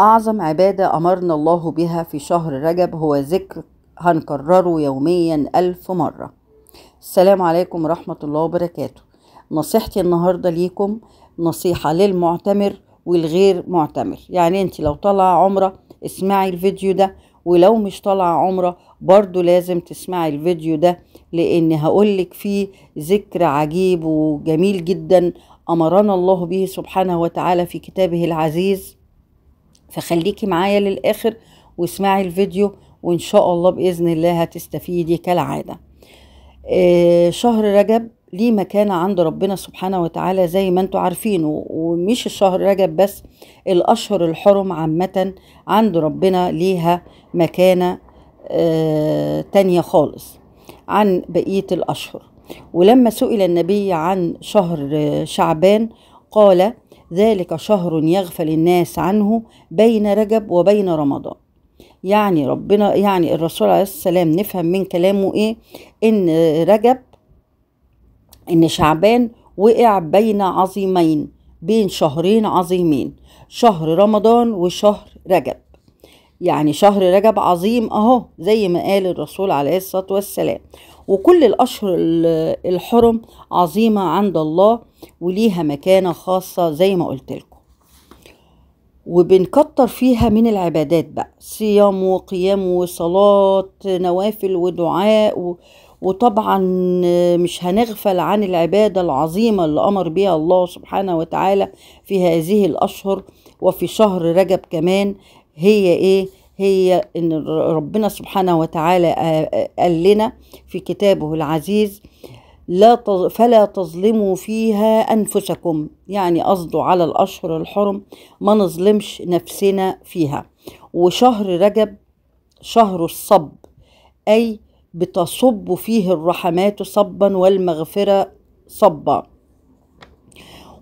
أعظم عبادة أمرنا الله بها في شهر رجب هو ذكر هنكرره يوميا ألف مرة السلام عليكم ورحمة الله وبركاته نصيحتي النهاردة ليكم نصيحة للمعتمر والغير معتمر يعني انت لو طالعة عمرة اسمعي الفيديو ده ولو مش طالعة عمرة برضو لازم تسمعي الفيديو ده لان هقولك فيه ذكر عجيب وجميل جدا امرنا الله به سبحانه وتعالى في كتابه العزيز فخليكي معايا للآخر واسمعي الفيديو وإن شاء الله بإذن الله هتستفيدي كالعادة آه، شهر رجب ليه مكانة عند ربنا سبحانه وتعالى زي ما انتوا عارفينه ومش الشهر رجب بس الأشهر الحرم عامة عند ربنا ليها مكانة آه تانية خالص عن بقية الأشهر ولما سئل النبي عن شهر شعبان قال ذلك شهر يغفل الناس عنه بين رجب وبين رمضان يعني ربنا يعني الرسول عليه السلام نفهم من كلامه ايه ان رجب ان شعبان وقع بين عظيمين بين شهرين عظيمين شهر رمضان وشهر رجب يعني شهر رجب عظيم اهو زي ما قال الرسول عليه الصلاه والسلام وكل الأشهر الحرم عظيمة عند الله وليها مكانة خاصة زي ما قلت لكم وبنكتر فيها من العبادات بقى صيام وقيام وصلاة نوافل ودعاء و... وطبعا مش هنغفل عن العبادة العظيمة اللي أمر بها الله سبحانه وتعالى في هذه الأشهر وفي شهر رجب كمان هي إيه هي ان ربنا سبحانه وتعالى قال لنا في كتابه العزيز لا فلا تظلموا فيها انفسكم يعني قصده على الاشهر الحرم ما نظلمش نفسنا فيها وشهر رجب شهر الصب اي بتصب فيه الرحمات صبا والمغفره صبا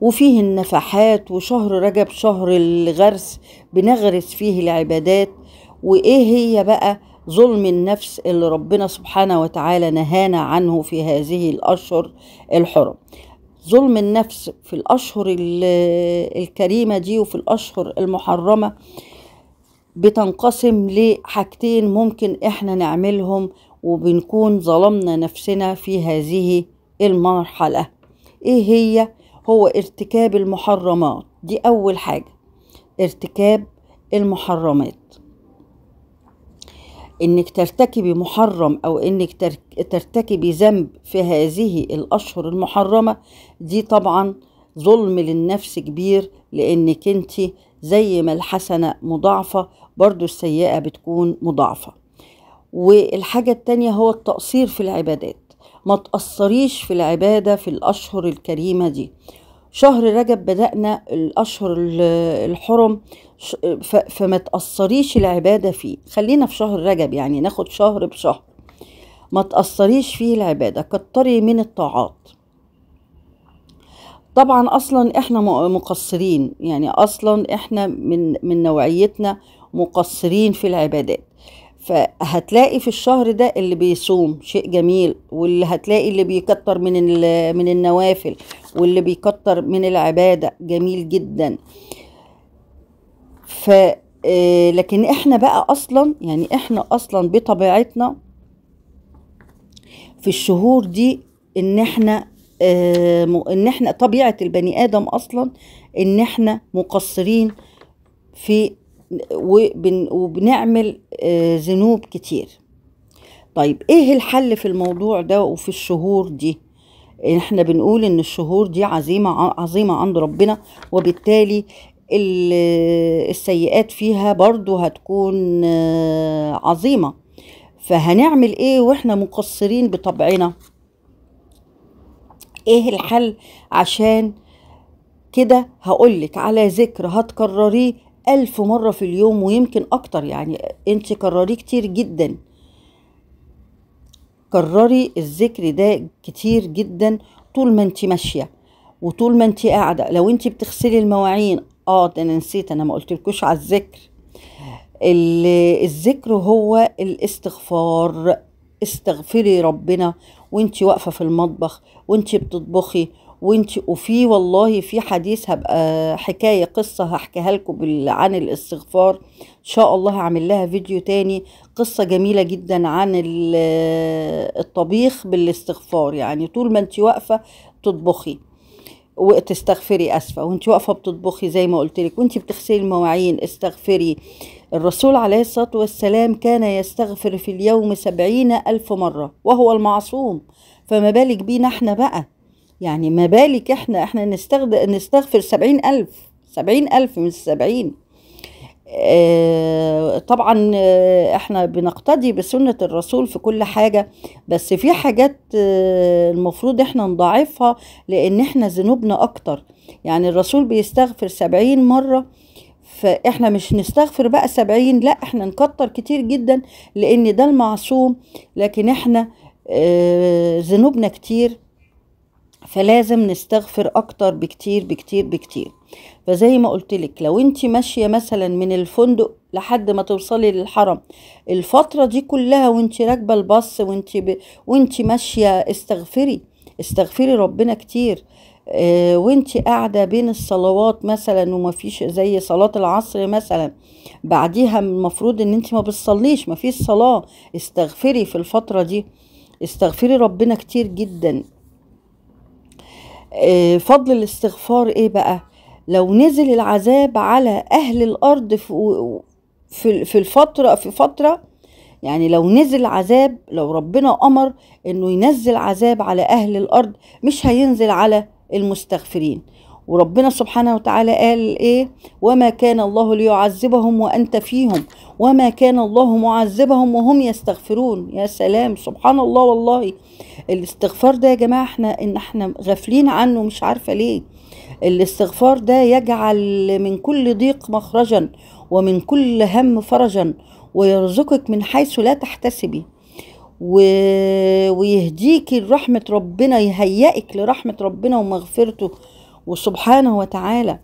وفيه النفحات وشهر رجب شهر الغرس بنغرس فيه العبادات وايه هي بقى ظلم النفس اللي ربنا سبحانه وتعالى نهانا عنه في هذه الاشهر الحرم ظلم النفس في الاشهر الكريمه دي وفي الاشهر المحرمه بتنقسم لحاجتين ممكن احنا نعملهم وبنكون ظلمنا نفسنا في هذه المرحله ايه هي هو ارتكاب المحرمات دي اول حاجه ارتكاب المحرمات انك ترتكبي محرم او انك ترتكبي ذنب في هذه الاشهر المحرمه دي طبعا ظلم للنفس كبير لانك انت زي ما الحسنه مضاعفه برضو السيئه بتكون مضاعفه والحاجه الثانيه هو التقصير في العبادات ما تقصريش في العباده في الاشهر الكريمه دي شهر رجب بدأنا الأشهر الحرم فما تأثريش العبادة فيه خلينا في شهر رجب يعني ناخد شهر بشهر ما تأثريش فيه العبادة كتري من الطاعات طبعا اصلا احنا مقصرين يعني اصلا احنا من من نوعيتنا مقصرين في العبادات فهتلاقي في الشهر ده اللي بيصوم شيء جميل واللي هتلاقي اللي بيكتر من من النوافل واللي بيكتر من العبادة جميل جدا ف آه، لكن احنا بقى اصلا يعني احنا اصلا بطبيعتنا في الشهور دي ان احنا آه، ان احنا طبيعه البني ادم اصلا ان احنا مقصرين في وبنعمل آه، ذنوب كتير طيب ايه الحل في الموضوع ده وفي الشهور دي احنا بنقول ان الشهور دي عظيمه عظيمه عند ربنا وبالتالي السيئات فيها برضو هتكون عظيمه فهنعمل ايه واحنا مقصرين بطبعنا ايه الحل عشان كده هقولك على ذكر هتكرريه ألف مرة في اليوم ويمكن أكتر يعني أنت كرريه كتير جدا كرري الذكر ده كتير جدا طول ما انت ماشيه وطول ما انت قاعده لو انت بتغسلي المواعين اه ده انا نسيت انا ما قلتلكوش على الذكر الذكر هو الاستغفار استغفري ربنا وانت واقفه في المطبخ وانت بتطبخي وانت وفي والله في حديث هبقى حكايه قصه هحكيها لكم عن الاستغفار ان شاء الله هعمل لها فيديو تاني قصه جميله جدا عن الطبيخ بالاستغفار يعني طول ما انت واقفه تطبخي وتستغفري اسفه وانت واقفه بتطبخي زي ما قلت لك وانت بتغسلي المواعين استغفري الرسول عليه الصلاه والسلام كان يستغفر في اليوم سبعين الف مره وهو المعصوم فما بالك بينا احنا بقى يعني ما بالك احنا احنا نستخدم نستغفر سبعين ألف سبعين ألف من السبعين اه طبعا آه، احنا بنقتدي بسنة الرسول في كل حاجة بس في حاجات اه المفروض احنا نضعفها لان احنا ذنوبنا اكتر يعني الرسول بيستغفر سبعين مرة فاحنا مش نستغفر بقى سبعين لا احنا نكتر كتير جدا لان ده المعصوم لكن احنا آه، ذنوبنا اه كتير فلازم نستغفر اكتر بكتير بكتير بكتير فزي ما قلت لك لو انت ماشيه مثلا من الفندق لحد ما توصلي للحرم الفتره دي كلها وانت راكبه الباص وانت ب... وانت ماشيه استغفري استغفري ربنا كتير اه وانت قاعده بين الصلوات مثلا وما فيش زي صلاه العصر مثلا بعديها المفروض ان انت ما بتصليش ما فيش صلاه استغفري في الفتره دي استغفري ربنا كتير جدا آه، فضل الاستغفار ايه بقى لو نزل العذاب على اهل الارض في في الفتره في فتره يعني لو نزل عذاب لو ربنا امر انه ينزل عذاب على اهل الارض مش هينزل على المستغفرين وربنا سبحانه وتعالى قال ايه وما كان الله ليعذبهم وانت فيهم وما كان الله معذبهم وهم يستغفرون يا سلام سبحان الله والله الاستغفار ده يا جماعه احنا ان احنا غافلين عنه مش عارفه ليه الاستغفار ده يجعل من كل ضيق مخرجا ومن كل هم فرجا ويرزقك من حيث لا تحتسبي و... ويهديكي لرحمة ربنا يهيئك لرحمة ربنا ومغفرته وسبحانه وتعالى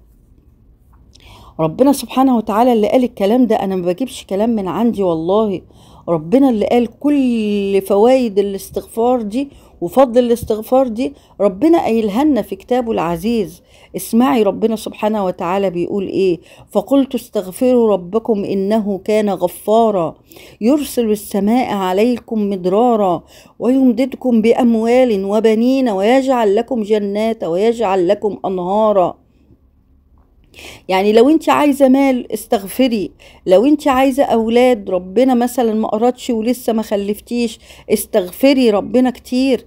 ربنا سبحانه وتعالى اللي قال الكلام ده انا ما بجيبش كلام من عندي والله ربنا اللي قال كل فوائد الاستغفار دي وفضل الاستغفار دي ربنا قايلها لنا في كتابه العزيز اسمعي ربنا سبحانه وتعالى بيقول ايه فقلت استغفروا ربكم انه كان غفارا يرسل السماء عليكم مدرارا ويمددكم باموال وبنين ويجعل لكم جنات ويجعل لكم انهارا يعني لو انت عايزه مال استغفري لو انت عايزه اولاد ربنا مثلا ما اردش ولسه ما خلفتيش استغفري ربنا كتير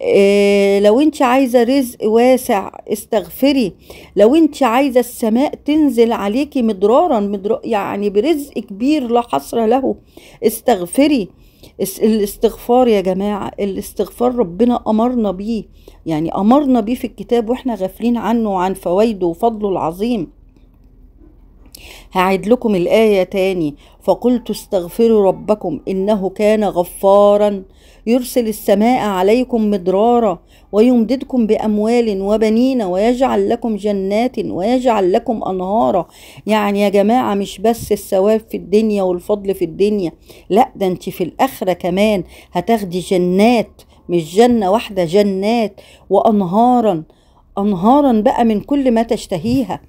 إيه لو انت عايزه رزق واسع استغفري لو انت عايزه السماء تنزل عليكي مدرارا مدر... يعني برزق كبير لا حصر له استغفري الاستغفار يا جماعة الاستغفار ربنا أمرنا بيه يعني أمرنا بيه في الكتاب وإحنا غافلين عنه وعن فوائده وفضله العظيم هعيد لكم الآية تاني فقلت استغفروا ربكم إنه كان غفارا يرسل السماء عليكم مدرارا ويمددكم بأموال وبنين ويجعل لكم جنات ويجعل لكم أنهارا يعني يا جماعة مش بس الثواب في الدنيا والفضل في الدنيا لا ده انت في الآخرة كمان هتاخدي جنات مش جنة واحدة جنات وأنهارا أنهارا بقى من كل ما تشتهيها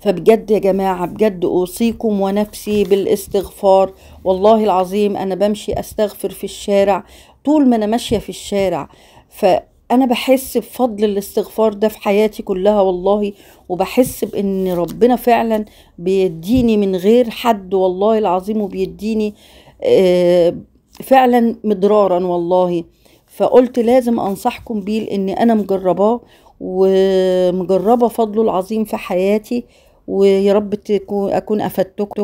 فبجد يا جماعة بجد أوصيكم ونفسي بالاستغفار والله العظيم أنا بمشي أستغفر في الشارع طول ما أنا ماشية في الشارع ف انا بحس بفضل الاستغفار ده في حياتي كلها والله وبحس بان ربنا فعلا بيديني من غير حد والله العظيم وبيديني آه، فعلا مضرارا والله فقلت لازم انصحكم بيه لان انا مجرباه ومجربة فضله العظيم في حياتي ويا رب أكون أفدتكم